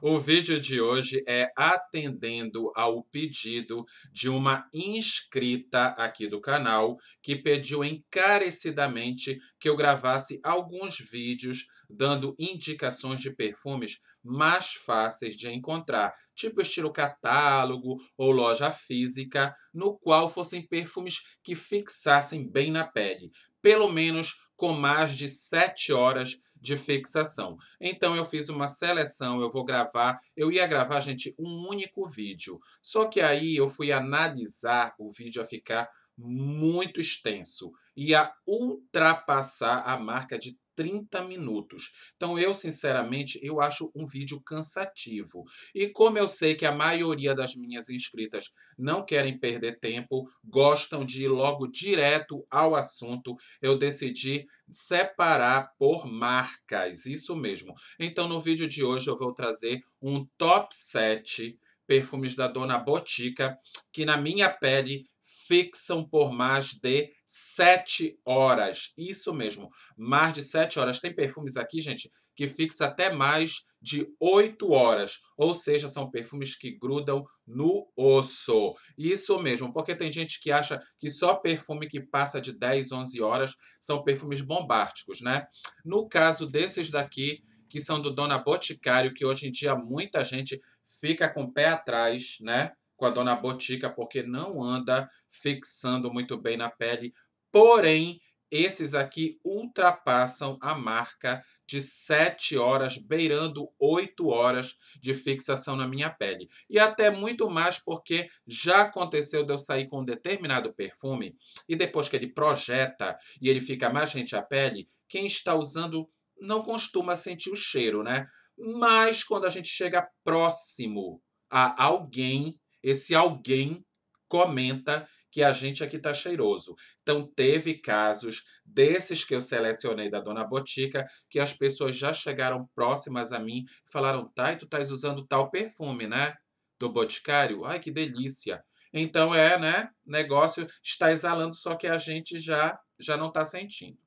O vídeo de hoje é atendendo ao pedido de uma inscrita aqui do canal que pediu encarecidamente que eu gravasse alguns vídeos dando indicações de perfumes mais fáceis de encontrar, tipo estilo catálogo ou loja física, no qual fossem perfumes que fixassem bem na pele, pelo menos com mais de 7 horas de fixação. Então eu fiz uma seleção, eu vou gravar, eu ia gravar, gente, um único vídeo. Só que aí eu fui analisar o vídeo a ficar muito extenso e a ultrapassar a marca de 30 minutos. Então eu sinceramente eu acho um vídeo cansativo. E como eu sei que a maioria das minhas inscritas não querem perder tempo, gostam de ir logo direto ao assunto, eu decidi separar por marcas, isso mesmo. Então no vídeo de hoje eu vou trazer um top 7 perfumes da Dona Botica, que na minha pele fixam por mais de sete horas. Isso mesmo, mais de sete horas. Tem perfumes aqui, gente, que fixa até mais de oito horas. Ou seja, são perfumes que grudam no osso. Isso mesmo, porque tem gente que acha que só perfume que passa de 10, 11 horas são perfumes bombásticos, né? No caso desses daqui, que são do Dona Boticário, que hoje em dia muita gente fica com o pé atrás, né? Com a Dona Botica, porque não anda fixando muito bem na pele. Porém, esses aqui ultrapassam a marca de 7 horas, beirando 8 horas de fixação na minha pele. E até muito mais, porque já aconteceu de eu sair com um determinado perfume e depois que ele projeta e ele fica mais gente à pele, quem está usando não costuma sentir o cheiro, né? Mas quando a gente chega próximo a alguém, esse alguém comenta que a gente aqui tá cheiroso. Então teve casos desses que eu selecionei da Dona Botica que as pessoas já chegaram próximas a mim e falaram: "Tai, tu estás usando tal perfume, né? Do Boticário? Ai, que delícia!" Então é, né? Negócio está exalando, só que a gente já já não está sentindo.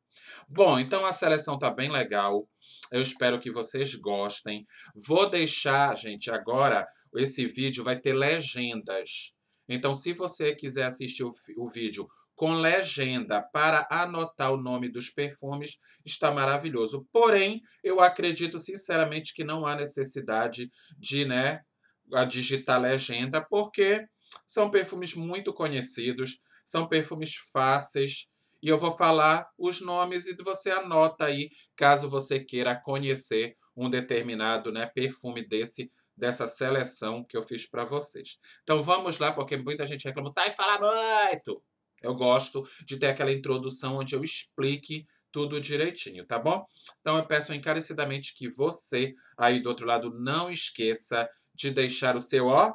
Bom, então a seleção tá bem legal. Eu espero que vocês gostem. Vou deixar, gente, agora esse vídeo vai ter legendas. Então, se você quiser assistir o, o vídeo com legenda para anotar o nome dos perfumes está maravilhoso. Porém, eu acredito sinceramente que não há necessidade de, né, digitar legenda, porque são perfumes muito conhecidos, são perfumes fáceis e eu vou falar os nomes e você anota aí, caso você queira conhecer um determinado né, perfume desse dessa seleção que eu fiz para vocês. Então vamos lá, porque muita gente reclama, tá e fala muito. Eu gosto de ter aquela introdução onde eu explique tudo direitinho, tá bom? Então eu peço encarecidamente que você aí do outro lado não esqueça de deixar o seu ó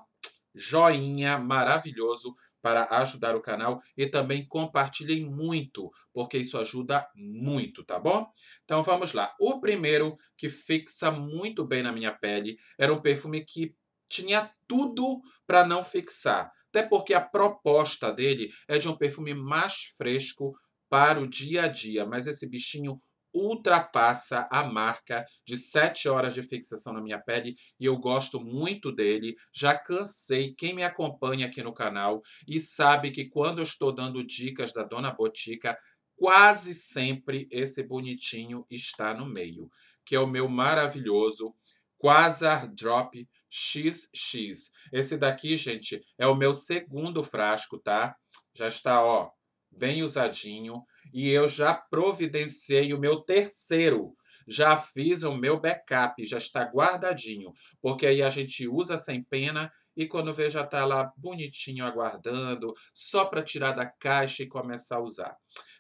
joinha maravilhoso para ajudar o canal e também compartilhem muito, porque isso ajuda muito, tá bom? Então vamos lá. O primeiro que fixa muito bem na minha pele era um perfume que tinha tudo para não fixar, até porque a proposta dele é de um perfume mais fresco para o dia a dia, mas esse bichinho ultrapassa a marca de 7 horas de fixação na minha pele e eu gosto muito dele. Já cansei. Quem me acompanha aqui no canal e sabe que quando eu estou dando dicas da Dona Botica, quase sempre esse bonitinho está no meio, que é o meu maravilhoso Quasar Drop XX. Esse daqui, gente, é o meu segundo frasco, tá? Já está, ó, bem usadinho, e eu já providenciei o meu terceiro. Já fiz o meu backup, já está guardadinho, porque aí a gente usa sem pena e quando vê já está lá bonitinho aguardando, só para tirar da caixa e começar a usar.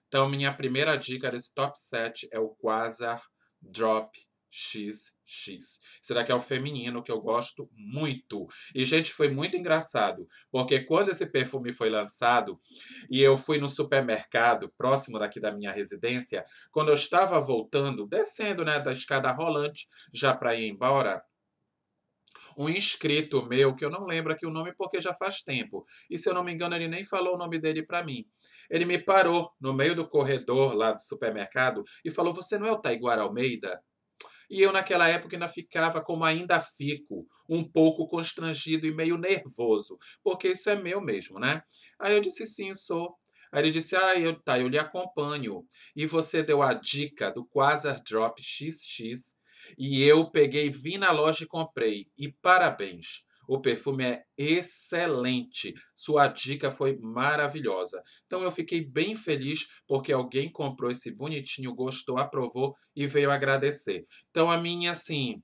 Então, minha primeira dica desse top 7 é o Quasar Drop XX. Esse daqui é o feminino que eu gosto muito. E, gente, foi muito engraçado, porque quando esse perfume foi lançado e eu fui no supermercado próximo daqui da minha residência, quando eu estava voltando, descendo né, da escada rolante já para ir embora, um inscrito meu, que eu não lembro aqui o nome porque já faz tempo, e se eu não me engano ele nem falou o nome dele para mim. Ele me parou no meio do corredor lá do supermercado e falou: Você não é o Taiguara Almeida? E eu, naquela época, ainda ficava, como ainda fico, um pouco constrangido e meio nervoso, porque isso é meu mesmo, né? Aí eu disse: sim, sou. Aí ele disse: Ah, eu, tá, eu lhe acompanho. E você deu a dica do Quasar Drop XX. E eu peguei, vim na loja e comprei. E parabéns. O perfume é excelente. Sua dica foi maravilhosa. Então eu fiquei bem feliz porque alguém comprou esse bonitinho, gostou, aprovou e veio agradecer. Então a minha assim,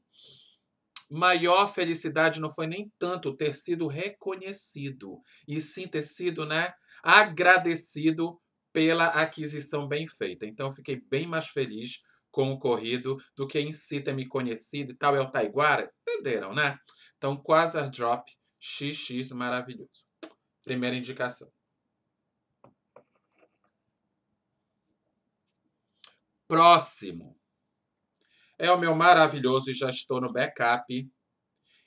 maior felicidade não foi nem tanto ter sido reconhecido, e sim ter sido, né, agradecido pela aquisição bem feita. Então eu fiquei bem mais feliz com o corrido do que em si tem-me conhecido e tal é o Taiguara. Entenderam, né? Então, Quasar Drop XX maravilhoso. Primeira indicação. Próximo. É o meu maravilhoso e já estou no backup.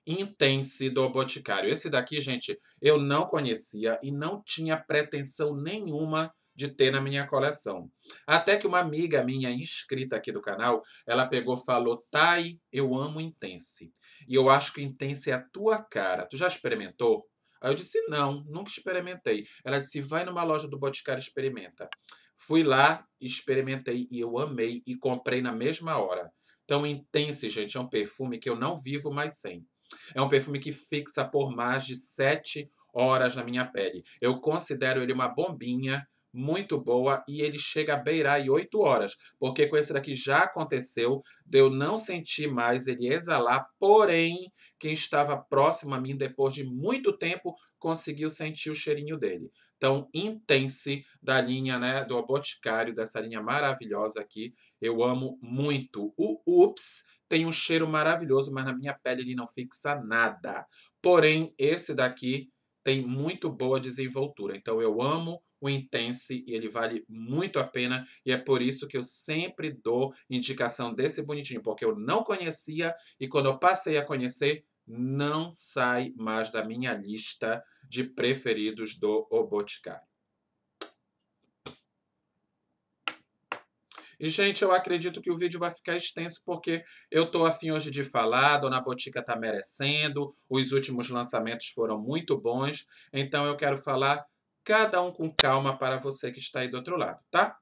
Intense do Boticário. Esse daqui, gente, eu não conhecia e não tinha pretensão nenhuma de ter na minha coleção. Até que uma amiga minha, inscrita aqui do canal, ela pegou e falou: Thay, eu amo Intense. E eu acho que Intense é a tua cara. Tu já experimentou? Aí eu disse: Não, nunca experimentei. Ela disse: Vai numa loja do Boticário experimenta. Fui lá, experimentei e eu amei e comprei na mesma hora. Então, Intense, gente, é um perfume que eu não vivo mais sem. É um perfume que fixa por mais de sete horas na minha pele. Eu considero ele uma bombinha muito boa e ele chega a beirar em 8 horas, porque com esse daqui já aconteceu de eu não sentir mais ele exalar, porém, quem estava próximo a mim depois de muito tempo conseguiu sentir o cheirinho dele. Então, Intense da linha, né, do Boticário, dessa linha maravilhosa aqui, eu amo muito. O Ups tem um cheiro maravilhoso, mas na minha pele ele não fixa nada. Porém, esse daqui tem muito boa desenvoltura. Então eu amo o Intense e ele vale muito a pena e é por isso que eu sempre dou indicação desse bonitinho, porque eu não conhecia e quando eu passei a conhecer, não sai mais da minha lista de preferidos do O Boticário. E, gente, eu acredito que o vídeo vai ficar extenso, porque eu tô afim hoje de falar, Dona Botica tá merecendo, os últimos lançamentos foram muito bons, então eu quero falar cada um com calma para você que está aí do outro lado, tá?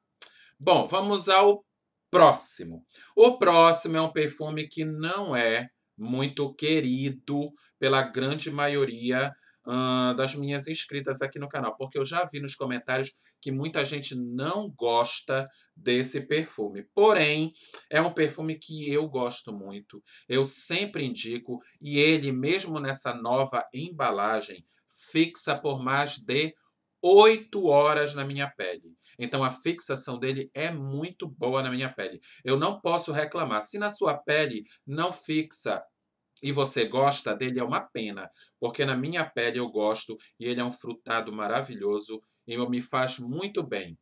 Bom, vamos ao próximo. O próximo é um perfume que não é muito querido pela grande maioria uh, das minhas inscritas aqui no canal, porque eu já vi nos comentários que muita gente não gosta desse perfume. Porém, é um perfume que eu gosto muito, eu sempre indico, e ele, mesmo nessa nova embalagem, fixa por mais de 8 horas na minha pele. Então a fixação dele é muito boa na minha pele. Eu não posso reclamar. Se na sua pele não fixa e você gosta dele, é uma pena, porque na minha pele eu gosto e ele é um frutado maravilhoso e me faz muito bem,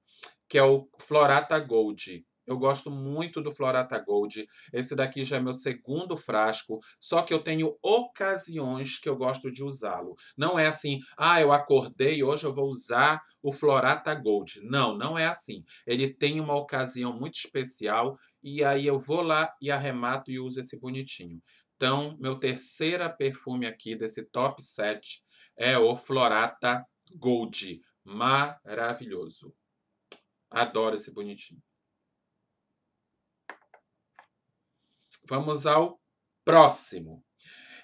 que é o Florata Gold. Eu gosto muito do Florata Gold. Esse daqui já é meu segundo frasco, só que eu tenho ocasiões que eu gosto de usá-lo. Não é assim, ah, eu acordei, hoje eu vou usar o Florata Gold. Não, não é assim. Ele tem uma ocasião muito especial e aí eu vou lá e arremato e uso esse bonitinho. Então, meu terceiro perfume aqui desse top 7 é o Florata Gold. Maravilhoso. Adoro esse bonitinho. Vamos ao próximo.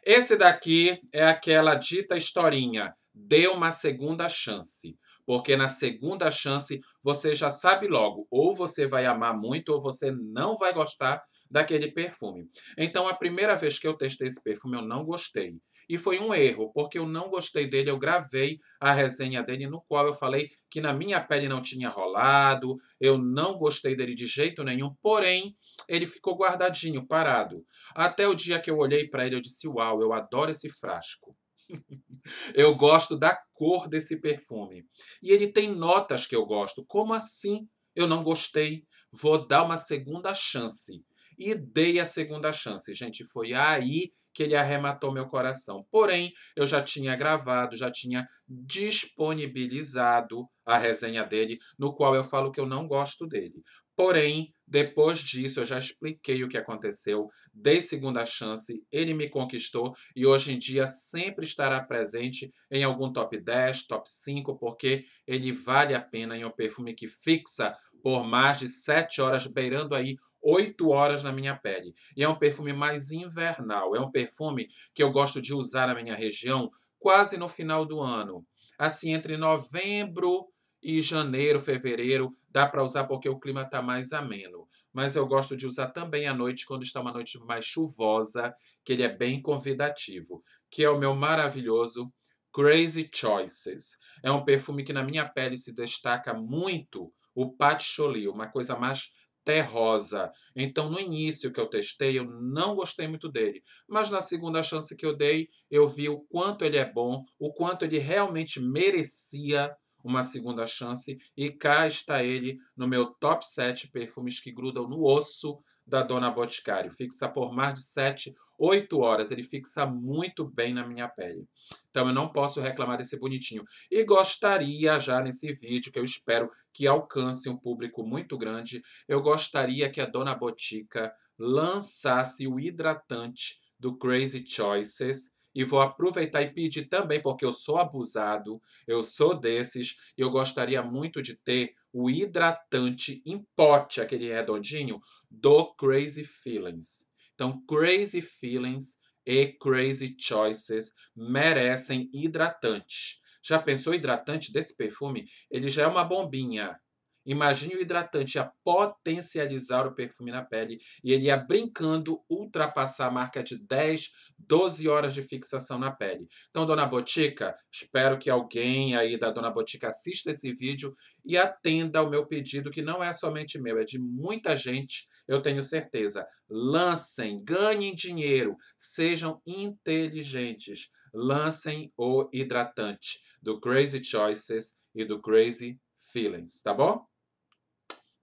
Esse daqui é aquela dita historinha. Dê uma segunda chance. Porque na segunda chance você já sabe logo, ou você vai amar muito, ou você não vai gostar daquele perfume. Então, a primeira vez que eu testei esse perfume, eu não gostei. E foi um erro, porque eu não gostei dele. Eu gravei a resenha dele, no qual eu falei que na minha pele não tinha rolado, eu não gostei dele de jeito nenhum, porém, ele ficou guardadinho, parado. Até o dia que eu olhei para ele, eu disse: Uau, eu adoro esse frasco. eu gosto da cor desse perfume. E ele tem notas que eu gosto. Como assim? Eu não gostei. Vou dar uma segunda chance e dei a segunda chance. Gente, foi aí que ele arrematou meu coração. Porém, eu já tinha gravado, já tinha disponibilizado a resenha dele, no qual eu falo que eu não gosto dele. Porém, depois disso, eu já expliquei o que aconteceu, dei segunda chance, ele me conquistou e hoje em dia sempre estará presente em algum top 10, top 5, porque ele vale a pena em um perfume que fixa por mais de 7 horas, beirando aí oito horas na minha pele. E é um perfume mais invernal, é um perfume que eu gosto de usar na minha região quase no final do ano. Assim, entre novembro e janeiro, fevereiro, dá para usar porque o clima está mais ameno. Mas eu gosto de usar também à noite, quando está uma noite mais chuvosa, que ele é bem convidativo, que é o meu maravilhoso Crazy Choices. É um perfume que na minha pele se destaca muito o patchouli, uma coisa mais terrosa. Então, no início que eu testei, eu não gostei muito dele. Mas na segunda chance que eu dei, eu vi o quanto ele é bom, o quanto ele realmente merecia uma segunda chance e cá está ele no meu top 7 perfumes que grudam no osso da Dona Boticário. Fixa por mais de 7, 8 horas. Ele fixa muito bem na minha pele. Então eu não posso reclamar desse bonitinho. E gostaria já nesse vídeo, que eu espero que alcance um público muito grande, eu gostaria que a Dona Botica lançasse o hidratante do Crazy Choices, e vou aproveitar e pedir também, porque eu sou abusado, eu sou desses, e eu gostaria muito de ter o hidratante em pote, aquele redondinho, do Crazy Feelings. Então, Crazy Feelings e Crazy Choices merecem hidratante. Já pensou hidratante desse perfume? Ele já é uma bombinha. Imagine o hidratante a potencializar o perfume na pele e ele ia brincando ultrapassar a marca de 10, 12 horas de fixação na pele. Então, Dona Botica, espero que alguém aí da Dona Botica assista esse vídeo e atenda ao meu pedido, que não é somente meu, é de muita gente, eu tenho certeza. Lancem, ganhem dinheiro, sejam inteligentes. Lancem o hidratante do Crazy Choices e do Crazy Feelings, tá bom?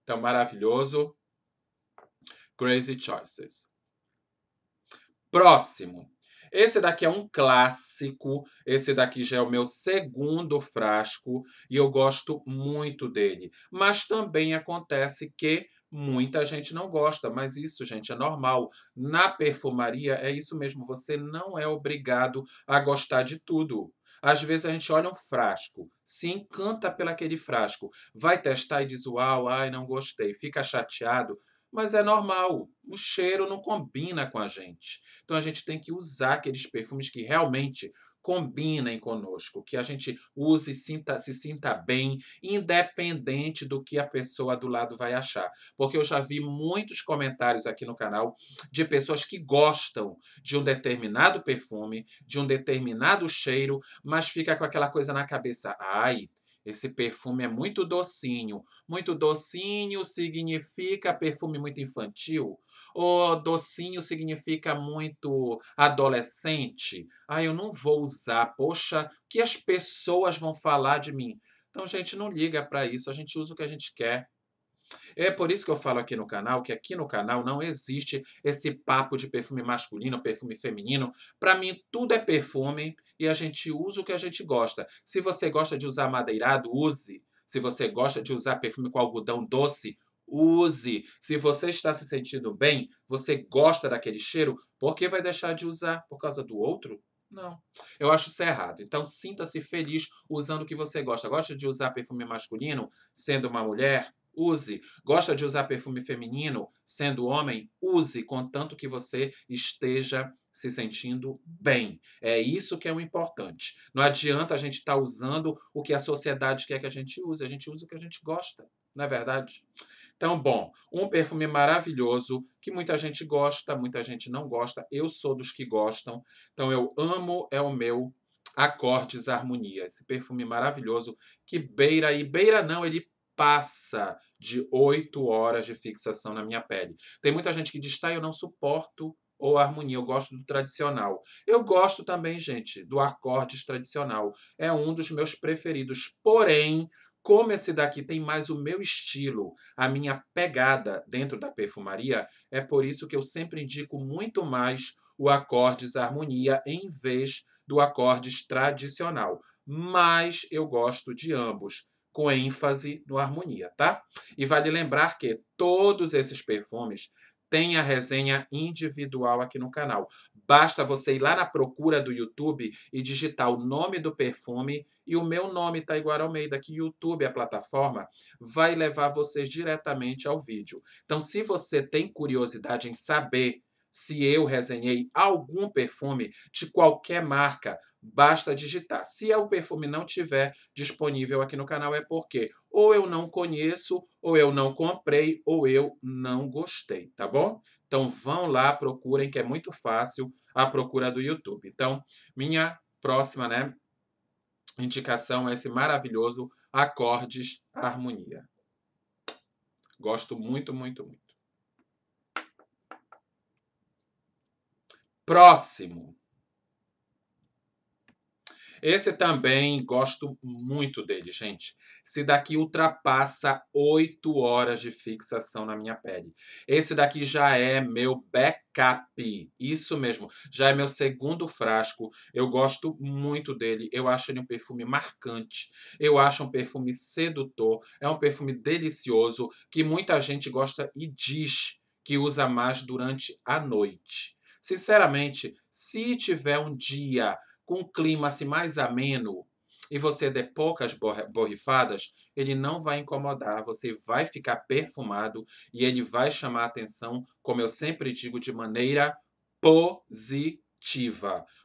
Tão maravilhoso. Crazy Choices. Próximo. Esse daqui é um clássico. Esse daqui já é o meu segundo frasco e eu gosto muito dele. Mas também acontece que muita gente não gosta, mas isso, gente, é normal. Na perfumaria é isso mesmo, você não é obrigado a gostar de tudo. Às vezes a gente olha um frasco, se encanta pelaquele frasco, vai testar e diz uau, ai, não gostei, fica chateado, mas é normal. O cheiro não combina com a gente. Então a gente tem que usar aqueles perfumes que realmente combinem conosco, que a gente use e sinta, se sinta bem, independente do que a pessoa do lado vai achar. Porque eu já vi muitos comentários aqui no canal de pessoas que gostam de um determinado perfume, de um determinado cheiro, mas fica com aquela coisa na cabeça. Ai, esse perfume é muito docinho. Muito docinho significa perfume muito infantil. Ou docinho significa muito adolescente. Ah, eu não vou usar. Poxa, o que as pessoas vão falar de mim? Então, gente, não liga para isso. A gente usa o que a gente quer. É por isso que eu falo aqui no canal que aqui no canal não existe esse papo de perfume masculino, perfume feminino. Para mim, tudo é perfume e a gente usa o que a gente gosta. Se você gosta de usar madeirado, use. Se você gosta de usar perfume com algodão doce, use. Se você está se sentindo bem, você gosta daquele cheiro, por que vai deixar de usar por causa do outro? Não. Eu acho isso errado. Então sinta-se feliz usando o que você gosta. Gosta de usar perfume masculino, sendo uma mulher? use. Gosta de usar perfume feminino, sendo homem, use, contanto que você esteja se sentindo bem. É isso que é o importante. Não adianta a gente estar tá usando o que a sociedade quer que a gente use, a gente usa o que a gente gosta, não é verdade? Então, bom, um perfume maravilhoso que muita gente gosta, muita gente não gosta. Eu sou dos que gostam. Então, eu amo, é o meu Acordes Harmonia. Esse perfume maravilhoso que beira e beira não, ele passa de 8 horas de fixação na minha pele. Tem muita gente que diz, tá, eu não suporto ou harmonia, eu gosto do tradicional. Eu gosto também, gente, do acordes tradicional. É um dos meus preferidos. Porém, como esse daqui tem mais o meu estilo, a minha pegada dentro da perfumaria, é por isso que eu sempre indico muito mais o acordes harmonia em vez do acordes tradicional. Mas eu gosto de ambos com ênfase no harmonia, tá? E vale lembrar que todos esses perfumes têm a resenha individual aqui no canal. Basta você ir lá na procura do YouTube e digitar o nome do perfume e o meu nome, Taiguara Almeida, que YouTube, é a plataforma, vai levar vocês diretamente ao vídeo. Então, se você tem curiosidade em saber se eu resenhei algum perfume de qualquer marca, basta digitar. Se o perfume não tiver disponível aqui no canal é porque ou eu não conheço, ou eu não comprei, ou eu não gostei, tá bom? Então vão lá, procurem que é muito fácil a procura do YouTube. Então, minha próxima, né, indicação é esse maravilhoso Acordes Harmonia. Gosto muito, muito, muito. próximo. Esse também gosto muito dele, gente. Esse daqui ultrapassa 8 horas de fixação na minha pele. Esse daqui já é meu backup. Isso mesmo. Já é meu segundo frasco. Eu gosto muito dele. Eu acho ele um perfume marcante. Eu acho um perfume sedutor. É um perfume delicioso que muita gente gosta e diz que usa mais durante a noite. Sinceramente, se tiver um dia com clima assim mais ameno e você der poucas borrifadas, ele não vai incomodar, você vai ficar perfumado e ele vai chamar a atenção, como eu sempre digo, de maneira positiva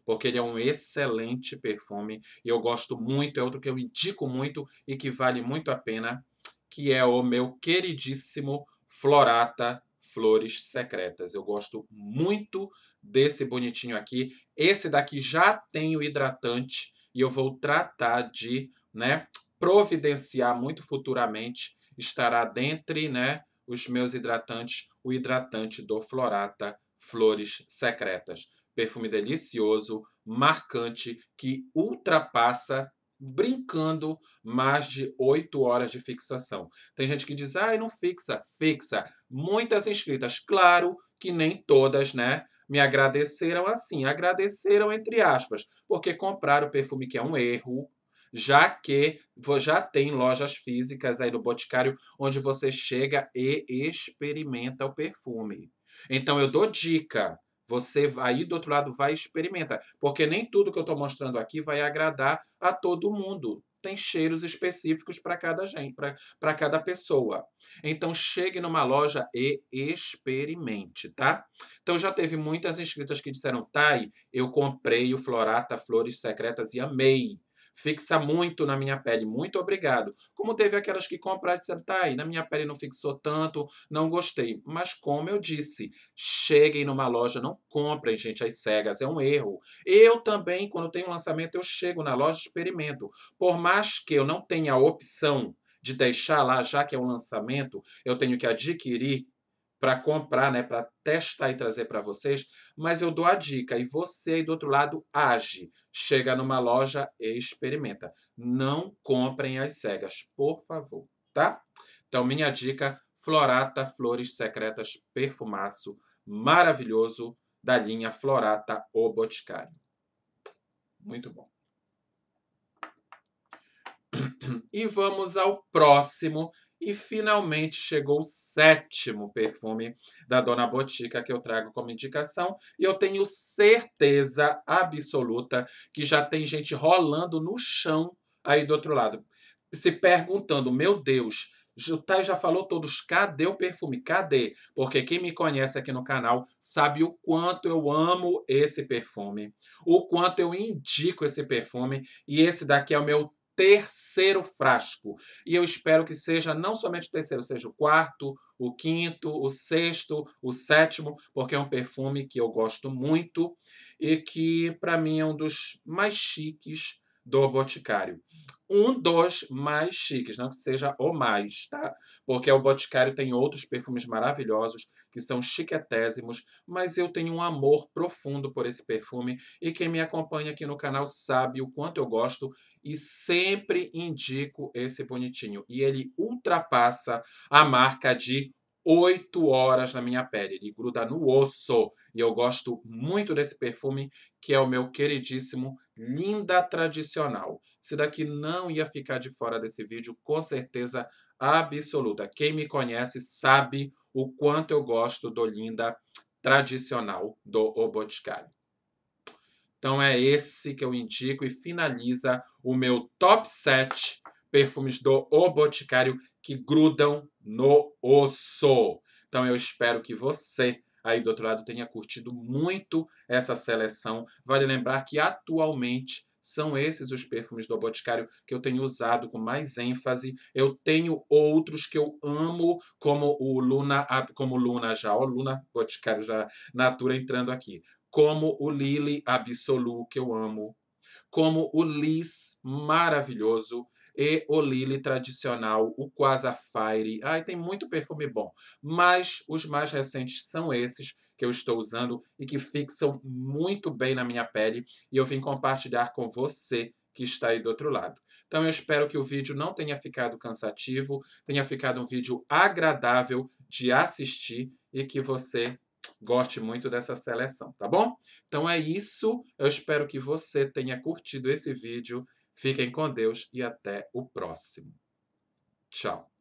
porque ele é um excelente perfume e eu gosto muito, é outro que eu indico muito e que vale muito a pena, que é o meu queridíssimo Florata Flores Secretas. Eu gosto muito desse bonitinho aqui. Esse daqui já tem o hidratante e eu vou tratar de, né, providenciar muito futuramente. Estará dentre, né, os meus hidratantes, o hidratante do Florata Flores Secretas. Perfume delicioso, marcante, que ultrapassa brincando mais de 8 horas de fixação. Tem gente que diz, ai, ah, não fixa, fixa. Muitas inscritas, claro que nem todas, né? Me agradeceram assim, agradeceram entre aspas, porque compraram perfume que é um erro, já que já tem lojas físicas aí no Boticário onde você chega e experimenta o perfume. Então eu dou dica, você aí do outro lado vai experimentar, porque nem tudo que eu estou mostrando aqui vai agradar a todo mundo. Tem cheiros específicos para cada gente, para cada pessoa. Então chegue numa loja e experimente, tá? Então já teve muitas inscritas que disseram: "Tai, eu comprei o Florata Flores Secretas e amei. Fixa muito na minha pele, muito obrigado. Como teve aquelas que compraram e disseram, tá aí, na minha pele não fixou tanto, não gostei. Mas como eu disse, cheguem numa loja, não comprem, gente, as cegas, é um erro. Eu também, quando tem um lançamento, eu chego na loja, e experimento. Por mais que eu não tenha a opção de deixar lá, já que é um lançamento, eu tenho que adquirir para comprar, né, para testar e trazer para vocês, mas eu dou a dica e você aí do outro lado age. Chega numa loja e experimenta. Não comprem as cegas, por favor, tá? Então, minha dica, Florata Flores Secretas Perfumaço, maravilhoso, da linha Florata O Boticário. Muito bom. E vamos ao próximo, e finalmente chegou o sétimo perfume da Dona Botica que eu trago como indicação. E eu tenho certeza absoluta que já tem gente rolando no chão aí do outro lado, se perguntando: meu Deus, Jutai tá, já falou todos, cadê o perfume? Cadê? Porque quem me conhece aqui no canal sabe o quanto eu amo esse perfume, o quanto eu indico esse perfume, e esse daqui é o meu terceiro frasco. E eu espero que seja não somente o terceiro, seja o quarto, o quinto, o sexto, o sétimo, porque é um perfume que eu gosto muito e que para mim é um dos mais chiques do Boticário. Um dos mais chiques, não que seja o mais, tá? Porque o Boticário tem outros perfumes maravilhosos que são chiquetésimos, mas eu tenho um amor profundo por esse perfume e quem me acompanha aqui no canal sabe o quanto eu gosto e sempre indico esse bonitinho. E ele ultrapassa a marca de oito horas na minha pele. Ele gruda no osso. E eu gosto muito desse perfume, que é o meu queridíssimo Linda Tradicional. Se daqui não ia ficar de fora desse vídeo, com certeza absoluta. Quem me conhece sabe o quanto eu gosto do Linda Tradicional do O Boticário. Então é esse que eu indico e finaliza o meu top 7 perfumes do O Boticário que grudam no osso. Então eu espero que você aí do outro lado tenha curtido muito essa seleção. Vale lembrar que atualmente são esses os perfumes do Boticário que eu tenho usado com mais ênfase. Eu tenho outros que eu amo, como o Luna, como Luna já, ó, Luna Boticário já Natura entrando aqui. Como o Lily Absolu, que eu amo. Como o Liz maravilhoso e o Lily tradicional, o Quasafire. Ai, tem muito perfume bom, mas os mais recentes são esses que eu estou usando e que fixam muito bem na minha pele e eu vim compartilhar com você que está aí do outro lado. Então eu espero que o vídeo não tenha ficado cansativo, tenha ficado um vídeo agradável de assistir e que você goste muito dessa seleção, tá bom? Então é isso, eu espero que você tenha curtido esse vídeo Fiquem com Deus e até o próximo. Tchau.